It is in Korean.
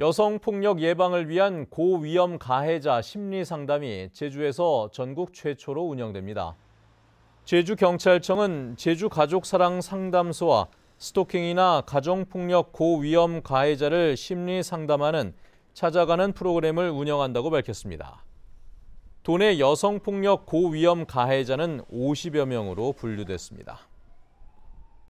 여성폭력 예방을 위한 고위험 가해자 심리상담이 제주에서 전국 최초로 운영됩니다. 제주경찰청은 제주가족사랑상담소와 스토킹이나 가정폭력 고위험 가해자를 심리상담하는 찾아가는 프로그램을 운영한다고 밝혔습니다. 도내 여성폭력 고위험 가해자는 50여 명으로 분류됐습니다.